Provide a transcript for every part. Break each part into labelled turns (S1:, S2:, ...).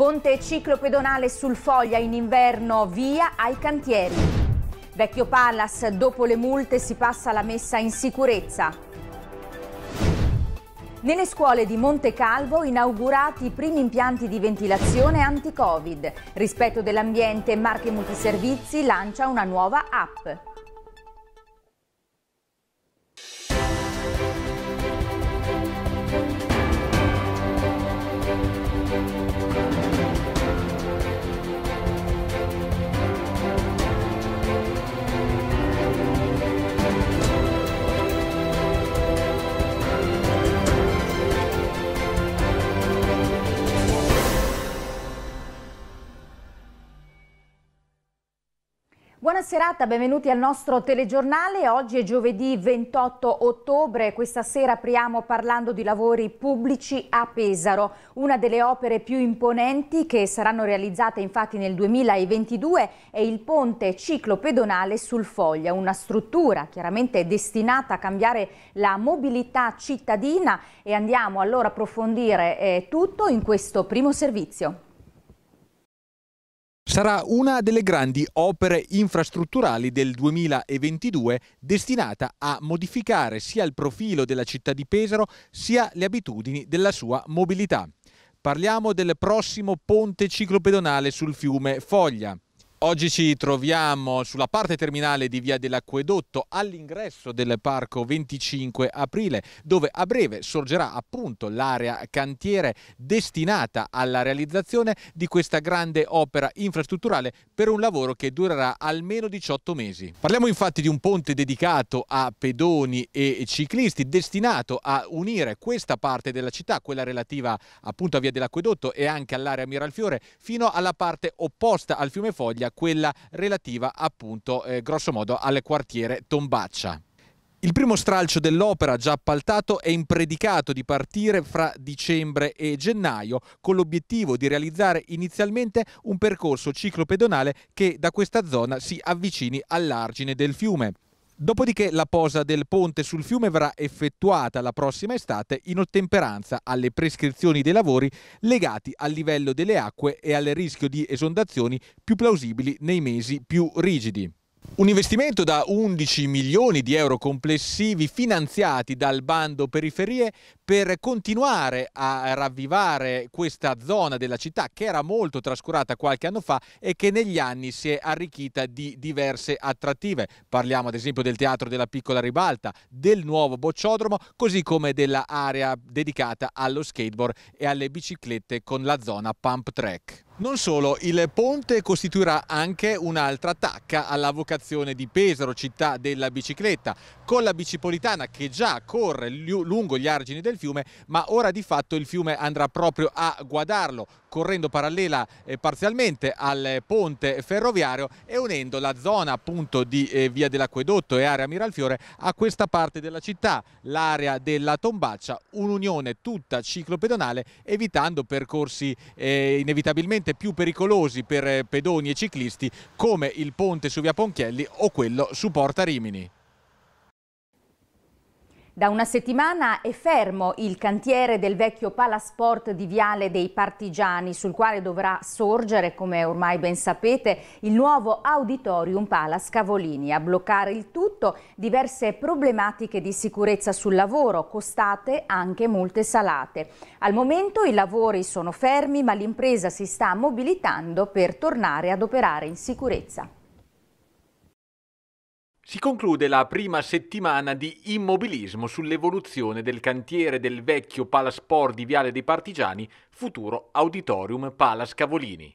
S1: Ponte ciclo pedonale sul Foglia in inverno, via ai cantieri. Vecchio Palace, dopo le multe si passa alla messa in sicurezza. Nelle scuole di Monte Calvo inaugurati i primi impianti di ventilazione anti-Covid. Rispetto dell'ambiente, Marche Multiservizi lancia una nuova app. Buona serata, benvenuti al nostro telegiornale. Oggi è giovedì 28 ottobre. Questa sera apriamo parlando di lavori pubblici a Pesaro, una delle opere più imponenti che saranno realizzate infatti nel 2022 è il ponte ciclopedonale sul Foglia, una struttura chiaramente destinata a cambiare la mobilità cittadina e andiamo allora a approfondire eh, tutto in questo primo servizio
S2: sarà una delle grandi opere infrastrutturali del 2022 destinata a modificare sia il profilo della città di Pesaro sia le abitudini della sua mobilità. Parliamo del prossimo ponte ciclopedonale sul fiume Foglia. Oggi ci troviamo sulla parte terminale di Via dell'Acquedotto all'ingresso del parco 25 aprile dove a breve sorgerà appunto l'area cantiere destinata alla realizzazione di questa grande opera infrastrutturale per un lavoro che durerà almeno 18 mesi. Parliamo infatti di un ponte dedicato a pedoni e ciclisti destinato a unire questa parte della città, quella relativa appunto a Via dell'Acquedotto e anche all'area Miralfiore fino alla parte opposta al fiume Foglia quella relativa appunto eh, grosso modo al quartiere Tombaccia. Il primo stralcio dell'opera già appaltato è impredicato di partire fra dicembre e gennaio con l'obiettivo di realizzare inizialmente un percorso ciclopedonale che da questa zona si avvicini all'argine del fiume. Dopodiché la posa del ponte sul fiume verrà effettuata la prossima estate in ottemperanza alle prescrizioni dei lavori legati al livello delle acque e al rischio di esondazioni più plausibili nei mesi più rigidi. Un investimento da 11 milioni di euro complessivi finanziati dal bando periferie per continuare a ravvivare questa zona della città che era molto trascurata qualche anno fa e che negli anni si è arricchita di diverse attrattive. Parliamo ad esempio del Teatro della Piccola Ribalta, del nuovo bocciodromo, così come dell'area dedicata allo skateboard e alle biciclette con la zona Pump Track. Non solo, il ponte costituirà anche un'altra tacca alla vocazione di Pesaro, città della bicicletta, con la bicipolitana che già corre lungo gli argini del fiume, ma ora di fatto il fiume andrà proprio a guadarlo, correndo parallela eh, parzialmente al ponte ferroviario e unendo la zona appunto di eh, via dell'acquedotto e area Miralfiore a questa parte della città, l'area della Tombaccia, un'unione tutta ciclopedonale evitando percorsi eh, inevitabilmente più pericolosi per eh, pedoni e ciclisti come il ponte su via Ponchielli o quello su Porta Rimini.
S1: Da una settimana è fermo il cantiere del vecchio palasport di Viale dei Partigiani, sul quale dovrà sorgere, come ormai ben sapete, il nuovo Auditorium Palace Cavolini. A bloccare il tutto diverse problematiche di sicurezza sul lavoro, costate anche molte salate. Al momento i lavori sono fermi, ma l'impresa si sta mobilitando per tornare ad operare in sicurezza. Si
S2: conclude la prima settimana di immobilismo sull'evoluzione del cantiere del vecchio Palasport di Viale dei Partigiani, futuro Auditorium Palas Cavolini.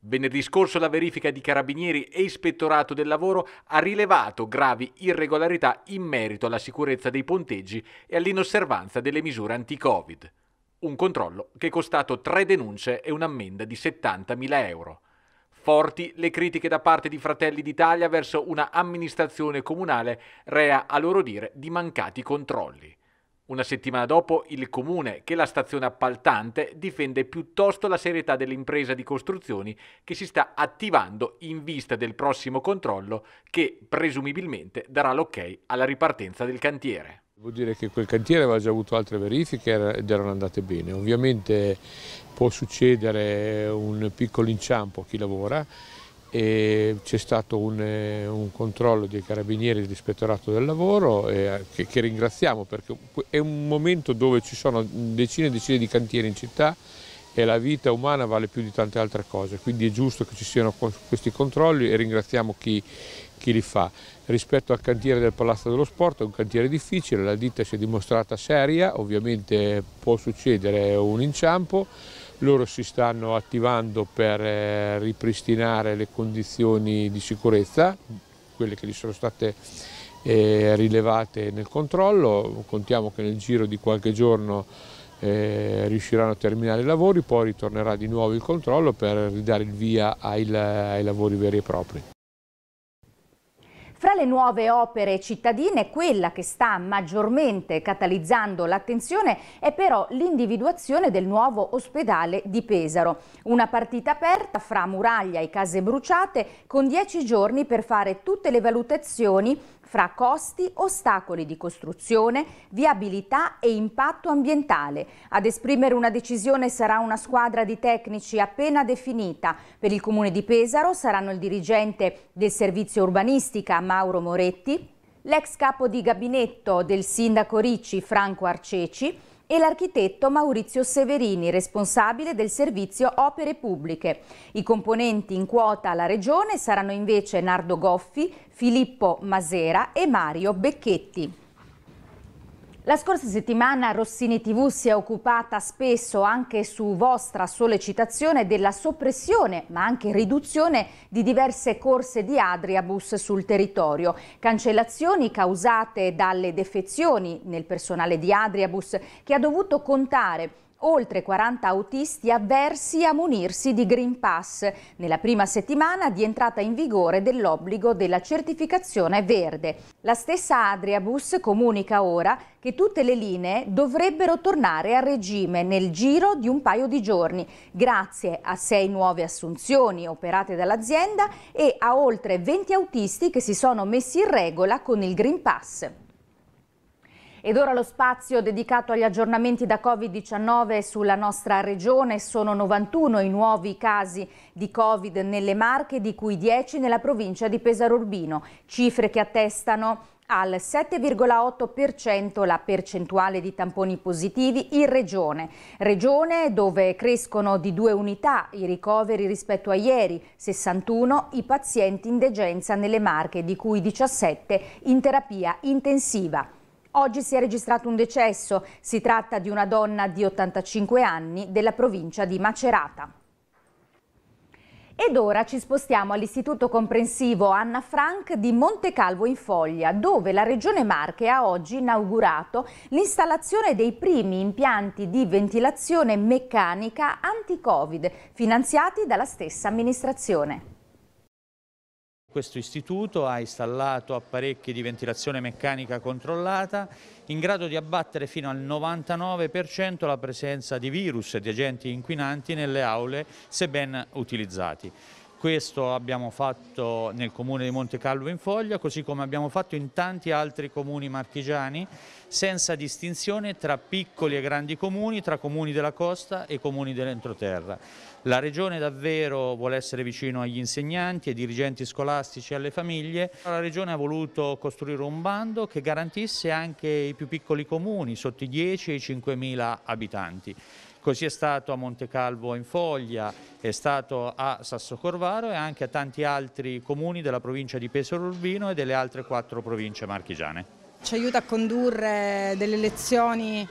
S2: Venerdì scorso la verifica di Carabinieri e Ispettorato del Lavoro ha rilevato gravi irregolarità in merito alla sicurezza dei ponteggi e all'inosservanza delle misure anti-Covid. Un controllo che è costato tre denunce e un'ammenda di 70.000 euro. Forti le critiche da parte di Fratelli d'Italia verso una amministrazione comunale rea, a loro dire, di mancati controlli. Una settimana dopo il comune, che la stazione appaltante, difende piuttosto la serietà dell'impresa di costruzioni che si sta attivando in vista del prossimo controllo che presumibilmente darà l'ok alla ripartenza del cantiere.
S3: Vuol dire che quel cantiere aveva già avuto altre verifiche ed erano andate bene. Ovviamente può succedere un piccolo inciampo a chi lavora e c'è stato un, eh, un, controllo dei carabinieri dell'ispettorato del lavoro e, eh, che, che ringraziamo perché è un momento dove ci sono decine e decine di cantieri in città e la vita umana vale più di tante altre cose, quindi è giusto che ci siano questi controlli e ringraziamo chi, chi li fa. Rispetto al cantiere del Palazzo dello Sport è un cantiere difficile, la ditta si è dimostrata seria, ovviamente può succedere un inciampo, loro si stanno attivando per eh, ripristinare le condizioni di sicurezza, quelle che gli sono state eh, rilevate nel controllo, contiamo che nel giro di qualche giorno eh, riusciranno a terminare i lavori, poi ritornerà di nuovo il controllo per ridare il via ai, ai lavori veri e propri.
S1: Fra le nuove opere cittadine, quella che sta maggiormente catalizzando l'attenzione è però l'individuazione del nuovo ospedale di Pesaro. Una partita aperta fra muraglia e case bruciate con 10 giorni per fare tutte le valutazioni fra costi, ostacoli di costruzione, viabilità e impatto ambientale. Ad esprimere una decisione sarà una squadra di tecnici appena definita. Per il Comune di Pesaro saranno il dirigente del servizio urbanistica Mauro Moretti, l'ex capo di gabinetto del sindaco Ricci Franco Arceci, e l'architetto Maurizio Severini, responsabile del servizio Opere Pubbliche. I componenti in quota alla Regione saranno invece Nardo Goffi, Filippo Masera e Mario Becchetti. La scorsa settimana Rossini TV si è occupata spesso anche su vostra sollecitazione della soppressione ma anche riduzione di diverse corse di Adriabus sul territorio, cancellazioni causate dalle defezioni nel personale di Adriabus che ha dovuto contare oltre 40 autisti avversi a munirsi di Green Pass nella prima settimana di entrata in vigore dell'obbligo della certificazione verde. La stessa Adriabus comunica ora che tutte le linee dovrebbero tornare a regime nel giro di un paio di giorni, grazie a sei nuove assunzioni operate dall'azienda e a oltre 20 autisti che si sono messi in regola con il Green Pass. Ed ora lo spazio dedicato agli aggiornamenti da Covid-19 sulla nostra regione. Sono 91 i nuovi casi di Covid nelle Marche, di cui 10 nella provincia di Pesaro Urbino. Cifre che attestano al 7,8% la percentuale di tamponi positivi in regione. Regione dove crescono di due unità i ricoveri rispetto a ieri, 61 i pazienti in degenza nelle Marche, di cui 17 in terapia intensiva. Oggi si è registrato un decesso, si tratta di una donna di 85 anni della provincia di Macerata. Ed ora ci spostiamo all'Istituto Comprensivo Anna Frank di Montecalvo in Foglia, dove la Regione Marche ha oggi inaugurato l'installazione dei primi impianti di ventilazione meccanica anti-Covid, finanziati dalla stessa amministrazione.
S2: Questo istituto ha installato apparecchi di ventilazione meccanica controllata in grado di abbattere fino al 99% la presenza di virus e di agenti inquinanti nelle aule, se ben utilizzati. Questo abbiamo fatto nel comune di Monte Calvo in Foglia, così come abbiamo fatto in tanti altri comuni marchigiani, senza distinzione tra piccoli e grandi comuni, tra comuni della costa e comuni dell'entroterra. La Regione davvero vuole essere vicino agli insegnanti, ai dirigenti scolastici e alle famiglie. La Regione ha voluto costruire un bando che garantisse anche i più piccoli comuni, sotto i 10 e i 5.000 abitanti. Così è stato a Monte Calvo in Foglia, è stato a Sasso Corvaro e anche a tanti altri comuni della provincia di Pesaro Urbino e delle altre quattro province
S4: marchigiane. Ci aiuta a condurre delle lezioni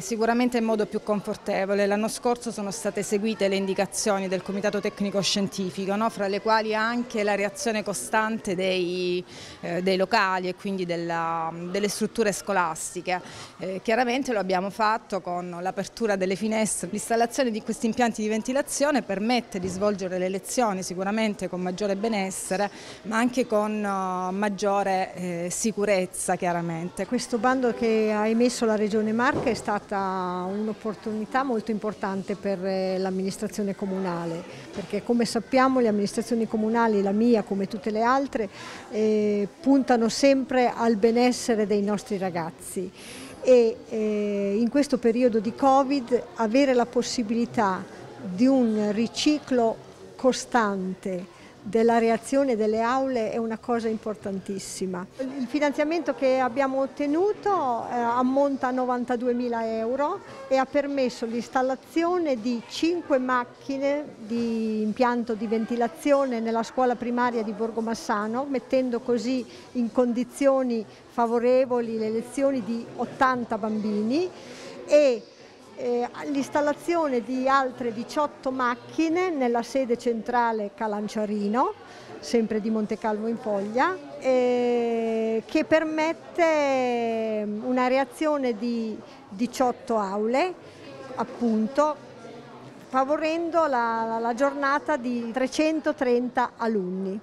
S4: sicuramente in modo più confortevole. L'anno scorso sono state seguite le indicazioni del Comitato Tecnico Scientifico, no? fra le quali anche la reazione costante dei, eh, dei locali e quindi della, delle strutture scolastiche. Eh, chiaramente lo abbiamo fatto con l'apertura delle finestre. L'installazione di questi impianti di ventilazione permette di svolgere le lezioni sicuramente con maggiore benessere, ma anche con uh, maggiore eh, sicurezza chiaramente. Questo bando che ha emesso la Regione Marche Park è stata un'opportunità molto importante per eh, l'amministrazione comunale, perché come sappiamo le amministrazioni comunali, la mia come tutte le altre, eh, puntano sempre al benessere dei nostri ragazzi e eh, in questo periodo di Covid avere la possibilità di un riciclo costante della reazione delle aule è una cosa importantissima. Il finanziamento che abbiamo ottenuto eh, ammonta a 92.000 euro e ha permesso l'installazione di 5 macchine di impianto di ventilazione nella scuola primaria di Borgomassano, mettendo così in condizioni favorevoli le lezioni di 80 bambini e eh, l'installazione di altre 18 macchine nella sede centrale Calanciarino, sempre di Montecalvo in Foglia, eh, che permette ehm, una reazione di 18 aule, appunto, favorendo la, la giornata di
S1: 330 alunni.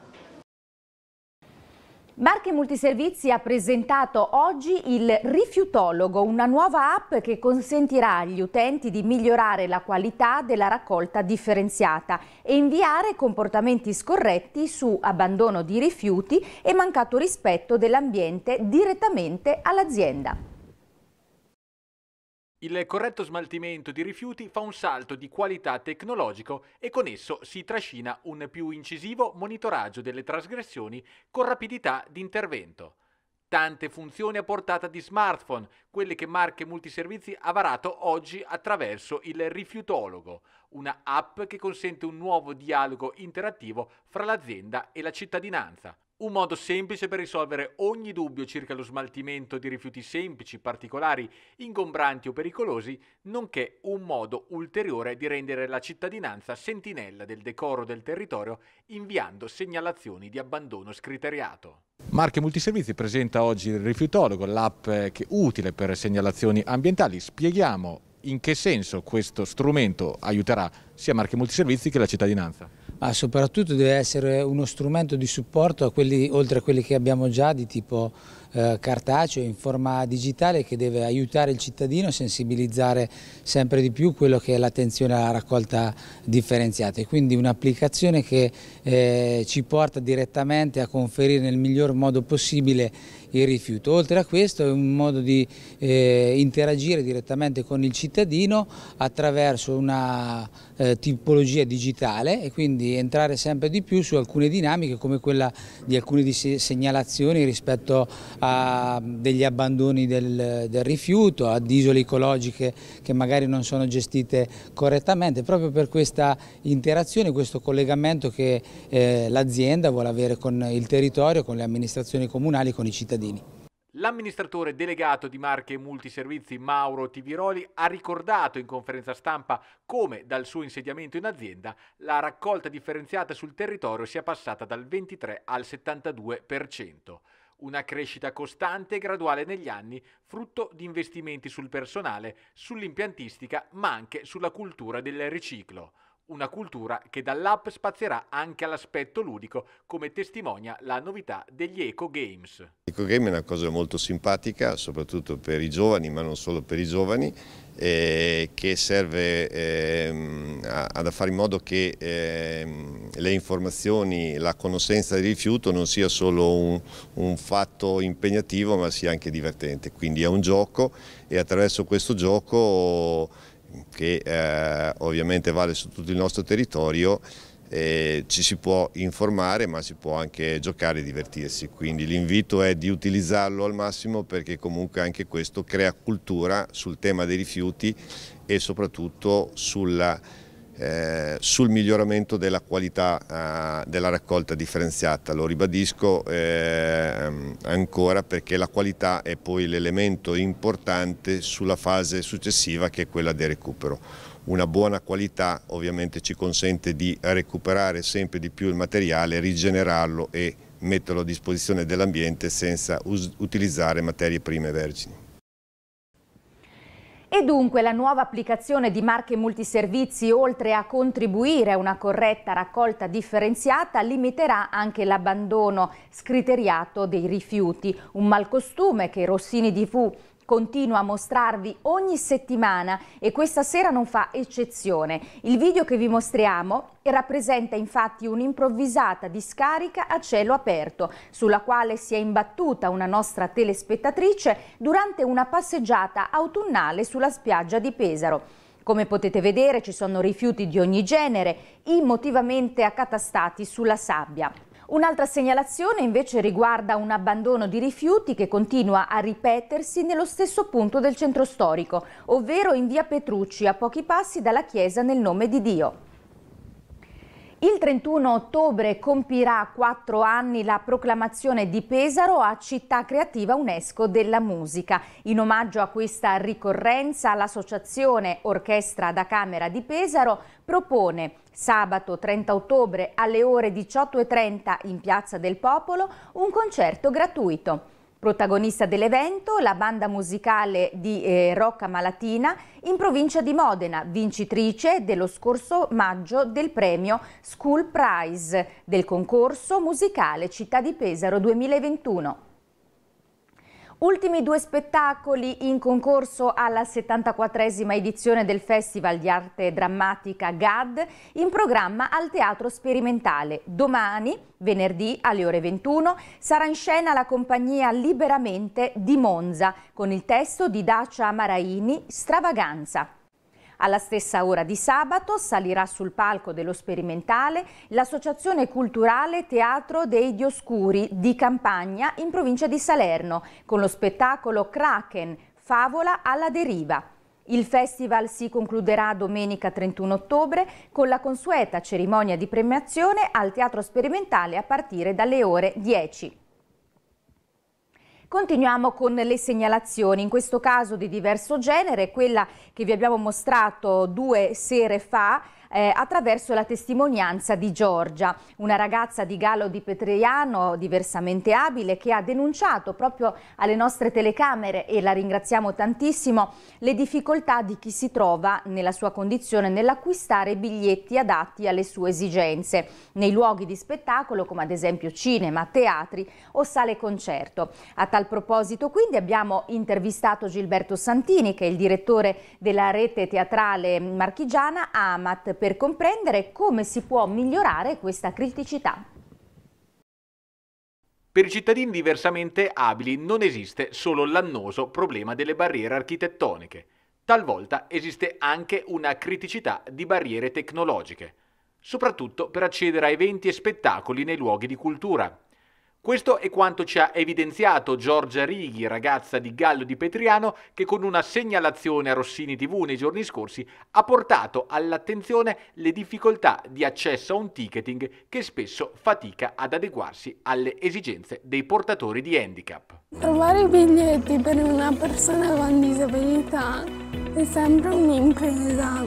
S1: Marche Multiservizi ha presentato oggi il Rifiutologo, una nuova app che consentirà agli utenti di migliorare la qualità della raccolta differenziata e inviare comportamenti scorretti su abbandono di rifiuti e mancato rispetto dell'ambiente direttamente all'azienda.
S2: Il corretto smaltimento di rifiuti fa un salto di qualità tecnologico e con esso si trascina un più incisivo monitoraggio delle trasgressioni con rapidità di intervento. Tante funzioni a portata di smartphone, quelle che Marche Multiservizi ha varato oggi attraverso il Rifiutologo, una app che consente un nuovo dialogo interattivo fra l'azienda e la cittadinanza, un modo semplice per risolvere ogni dubbio circa lo smaltimento di rifiuti semplici, particolari, ingombranti o pericolosi, nonché un modo ulteriore di rendere la cittadinanza sentinella del decoro del territorio inviando segnalazioni di abbandono scriteriato. Marche Multiservizi presenta oggi il rifiutologo, l'app utile per segnalazioni ambientali. Spieghiamo in che senso questo strumento aiuterà sia Marche Multiservizi che la cittadinanza ma soprattutto deve essere uno strumento di supporto a quelli, oltre a quelli che abbiamo già di tipo eh, cartaceo in forma digitale che deve aiutare il cittadino a sensibilizzare sempre di più quello che è l'attenzione alla raccolta differenziata e quindi un'applicazione che eh, ci porta direttamente a conferire nel miglior modo possibile il rifiuto. Oltre a questo è un modo di eh, interagire direttamente con il cittadino attraverso una eh, tipologia digitale e quindi entrare sempre di più su alcune dinamiche come quella di alcune segnalazioni rispetto a degli abbandoni del, del rifiuto, ad isole ecologiche che magari non sono gestite correttamente, proprio per questa interazione, questo collegamento che eh, l'azienda vuole avere con il territorio, con le amministrazioni comunali, con i cittadini cittadini. L'amministratore delegato di Marche e Multiservizi Mauro Tiviroli ha ricordato in conferenza stampa come dal suo insediamento in azienda la raccolta differenziata sul territorio sia passata dal 23 al 72%, una crescita costante e graduale negli anni frutto di investimenti sul personale, sull'impiantistica ma anche sulla cultura del riciclo. Una cultura che dall'app spazierà anche all'aspetto ludico, come testimonia la novità degli Eco Games.
S5: Eco Game è una cosa molto simpatica, soprattutto per i giovani, ma non solo per i giovani, eh, che serve eh, a, fare in modo che eh, le informazioni, la conoscenza del rifiuto non sia solo un, un fatto impegnativo, ma sia anche divertente. Quindi è un gioco e attraverso questo gioco che eh, ovviamente vale su tutto il nostro territorio, eh, ci si può informare ma si può anche giocare e divertirsi, quindi l'invito è di utilizzarlo al massimo perché comunque anche questo crea cultura sul tema dei rifiuti e soprattutto sulla eh, sul miglioramento della qualità eh, della raccolta differenziata. Lo ribadisco eh, ancora perché la qualità è poi l'elemento importante sulla fase successiva che è quella del recupero. Una buona qualità ovviamente ci consente di recuperare sempre di più il materiale, rigenerarlo e metterlo a disposizione dell'ambiente senza utilizzare materie prime vergini.
S1: E dunque la nuova applicazione di marche multiservizi, oltre a contribuire a una corretta raccolta differenziata, limiterà anche l'abbandono scriteriato dei rifiuti, un malcostume che Rossini di Fu continua a mostrarvi ogni settimana e questa sera non fa eccezione. Il video che vi mostriamo rappresenta infatti un'improvvisata discarica a cielo aperto, sulla quale si è imbattuta una nostra telespettatrice durante una passeggiata autunnale sulla spiaggia di Pesaro. Come potete vedere ci sono rifiuti di ogni genere, immotivamente accatastati sulla sabbia. Un'altra segnalazione invece riguarda un abbandono di rifiuti che continua a ripetersi nello stesso punto del centro storico, ovvero in via Petrucci, a pochi passi dalla chiesa nel nome di Dio. Il 31 ottobre compirà quattro anni la proclamazione di Pesaro a città creativa UNESCO della musica. In omaggio a questa ricorrenza l'associazione Orchestra da Camera di Pesaro propone sabato 30 ottobre alle ore 18.30 in Piazza del Popolo un concerto gratuito. Protagonista dell'evento, la banda musicale di eh, Rocca Malatina in provincia di Modena, vincitrice dello scorso maggio del premio School Prize del concorso musicale Città di Pesaro 2021. Ultimi due spettacoli in concorso alla 74esima edizione del Festival di Arte Drammatica GAD in programma al Teatro Sperimentale. Domani, venerdì alle ore 21, sarà in scena la compagnia Liberamente di Monza con il testo di Dacia Maraini Stravaganza. Alla stessa ora di sabato salirà sul palco dello sperimentale l'Associazione Culturale Teatro dei Dioscuri di Campagna in provincia di Salerno con lo spettacolo Kraken, Favola alla deriva. Il festival si concluderà domenica 31 ottobre con la consueta cerimonia di premiazione al Teatro Sperimentale a partire dalle ore 10. Continuiamo con le segnalazioni, in questo caso di diverso genere, quella che vi abbiamo mostrato due sere fa eh, attraverso la testimonianza di Giorgia, una ragazza di Gallo di Petriano diversamente abile che ha denunciato proprio alle nostre telecamere e la ringraziamo tantissimo le difficoltà di chi si trova nella sua condizione nell'acquistare biglietti adatti alle sue esigenze nei luoghi di spettacolo come ad esempio cinema, teatri o sale concerto. A tal proposito quindi abbiamo intervistato Gilberto Santini che è il direttore della rete teatrale marchigiana AMAT per comprendere come si può migliorare questa criticità.
S2: Per i cittadini diversamente abili non esiste solo l'annoso problema delle barriere architettoniche. Talvolta esiste anche una criticità di barriere tecnologiche, soprattutto per accedere a eventi e spettacoli nei luoghi di cultura. Questo è quanto ci ha evidenziato Giorgia Righi, ragazza di Gallo di Petriano, che con una segnalazione a Rossini TV nei giorni scorsi ha portato all'attenzione le difficoltà di accesso a un ticketing che spesso fatica ad adeguarsi alle esigenze dei portatori di handicap.
S4: Trovare i biglietti per una persona con disabilità è sempre un'impresa.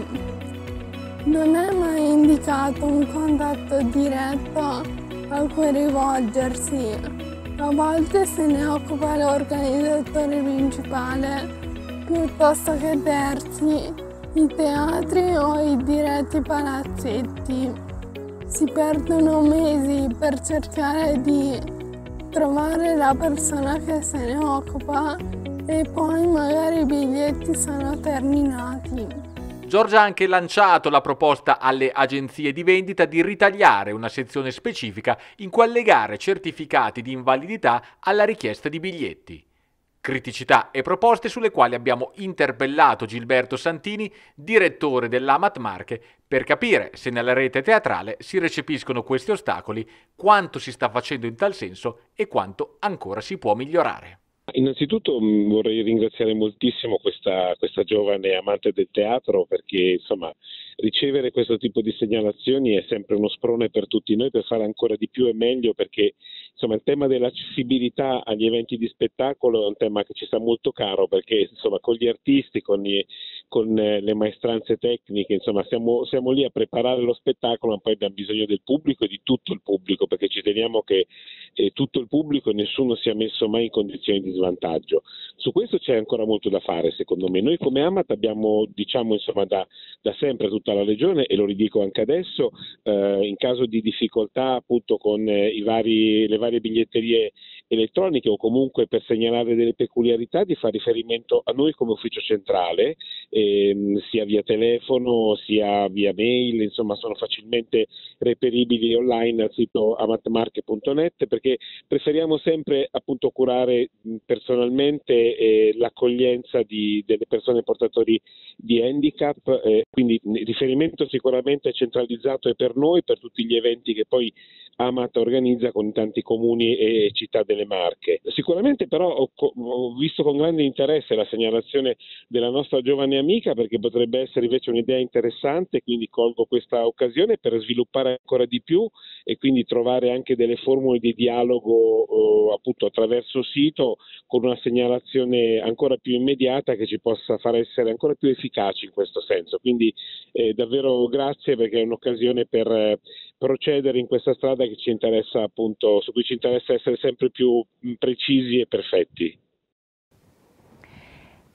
S4: Non è mai indicato un contatto diretto a cui rivolgersi. A volte se ne occupa l'organizzatore principale piuttosto che terzi, i teatri o i diretti palazzetti. Si perdono mesi per cercare di trovare la persona che se ne occupa e poi magari i biglietti sono terminati.
S2: Giorgia ha anche lanciato la proposta alle agenzie di vendita di ritagliare una sezione specifica in cui allegare certificati di invalidità alla richiesta di biglietti. Criticità e proposte sulle quali abbiamo interpellato Gilberto Santini, direttore dell'Amat Marche, per capire se nella rete teatrale si recepiscono questi ostacoli, quanto si sta facendo in tal senso e quanto ancora si può migliorare.
S6: Innanzitutto mm, vorrei ringraziare moltissimo questa, questa giovane amante del teatro perché insomma ricevere questo tipo di segnalazioni è sempre uno sprone per tutti noi per fare ancora di più e meglio perché insomma, il tema dell'accessibilità agli eventi di spettacolo è un tema che ci sta molto caro perché insomma, con gli artisti, con i, con eh, le maestranze tecniche, insomma siamo, siamo, lì a preparare lo spettacolo, ma poi abbiamo bisogno del pubblico e di tutto il pubblico, perché ci teniamo che eh, tutto il pubblico e nessuno sia messo mai in condizioni di svantaggio. Su questo c'è ancora molto da fare, secondo me. Noi come Amat abbiamo, diciamo insomma, da, da sempre tutta la regione, e lo ridico anche adesso, eh, in caso di difficoltà appunto con eh, vari, le varie biglietterie elettroniche o comunque per segnalare delle peculiarità di fare riferimento a noi come ufficio centrale, ehm, sia via telefono sia via mail, insomma sono facilmente reperibili online al sito amatmarche.net perché preferiamo sempre appunto curare personalmente eh, l'accoglienza di, delle persone portatori di handicap, eh, quindi riferimento sicuramente centralizzato e per noi, per tutti gli eventi che poi AMAT organizza con tanti comuni e città delle Marche. Sicuramente però ho, ho visto con grande interesse la segnalazione della nostra giovane amica perché potrebbe essere invece un'idea interessante, quindi colgo questa occasione per sviluppare ancora di più e quindi trovare anche delle formule di dialogo eh, appunto attraverso sito con una segnalazione ancora più immediata che ci possa far essere ancora più efficaci in questo senso. Quindi eh, davvero grazie perché è un'occasione per eh, procedere in questa strada che ci interessa appunto, su cui ci interessa essere sempre più precisi e perfetti.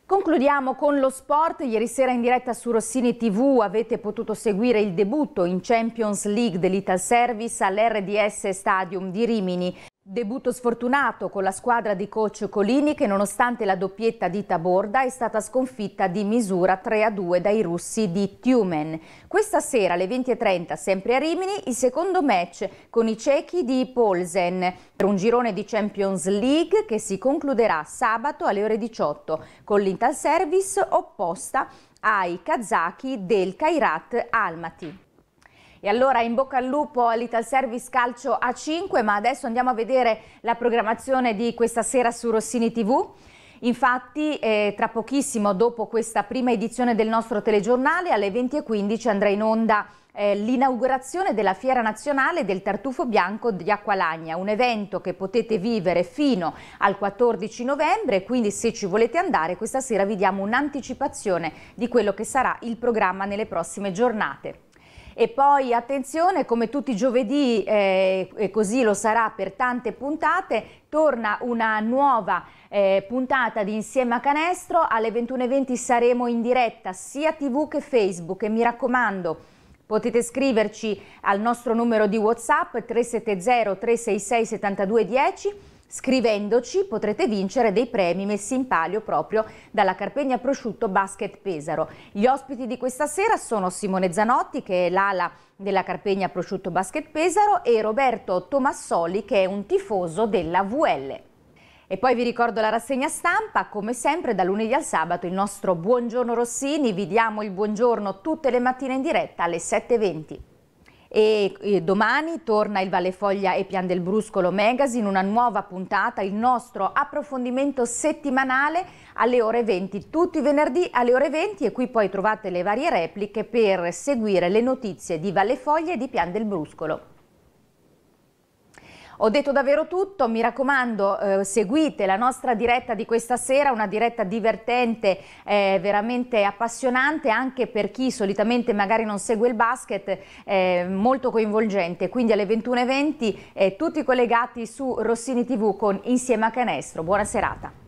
S1: Concludiamo con lo sport. Ieri sera in diretta su Rossini TV avete potuto seguire il debutto in Champions League dell'Ital Service all'RDS Stadium di Rimini. Debutto sfortunato con la squadra di coach Colini che nonostante la doppietta di Taborda è stata sconfitta di misura 3-2 dai russi di Tiumen. Questa sera alle 20.30 sempre a Rimini il secondo match con i cechi di Polsen per un girone di Champions League che si concluderà sabato alle ore 18 con l'Intal Service opposta ai kazaki del Kairat Almaty. E allora in bocca al lupo all'Ital Service Calcio a 5, ma adesso andiamo a vedere la programmazione di questa sera su Rossini TV. Infatti eh, tra pochissimo dopo questa prima edizione del nostro telegiornale alle 20.15 andrà in onda eh, l'inaugurazione della Fiera Nazionale del Tartufo Bianco di Acqualagna, un evento che potete vivere fino al 14 novembre, quindi se ci volete andare questa sera vi diamo un'anticipazione di quello che sarà il programma nelle prossime giornate. E poi attenzione, come tutti i giovedì, eh, e così lo sarà per tante puntate, torna una nuova eh, puntata di Insieme a Canestro. Alle 21.20 saremo in diretta sia TV che Facebook e mi raccomando... Potete scriverci al nostro numero di WhatsApp 370 366 7210 Scrivendoci potrete vincere dei premi messi in palio proprio dalla Carpegna Prosciutto Basket Pesaro. Gli ospiti di questa sera sono Simone Zanotti, che è l'ala della Carpegna Prosciutto Basket Pesaro, e Roberto Tomassoli, che è un tifoso della VL. E poi vi ricordo la rassegna stampa, come sempre da lunedì al sabato il nostro Buongiorno Rossini, vi diamo il buongiorno tutte le mattine in diretta alle 7.20 e, e domani torna il Vallefoglia e Pian del Bruscolo Magazine, una nuova puntata, il nostro approfondimento settimanale alle ore 20, tutti i venerdì alle ore 20 e qui poi trovate le varie repliche per seguire le notizie di Vallefoglia e di Pian del Bruscolo. Ho detto davvero tutto, mi raccomando eh, seguite la nostra diretta di questa sera, una diretta divertente, eh, veramente appassionante anche per chi solitamente magari non segue il basket, eh, molto coinvolgente. Quindi alle 21.20 eh, tutti collegati su Rossini TV con Insieme a Canestro. Buona serata.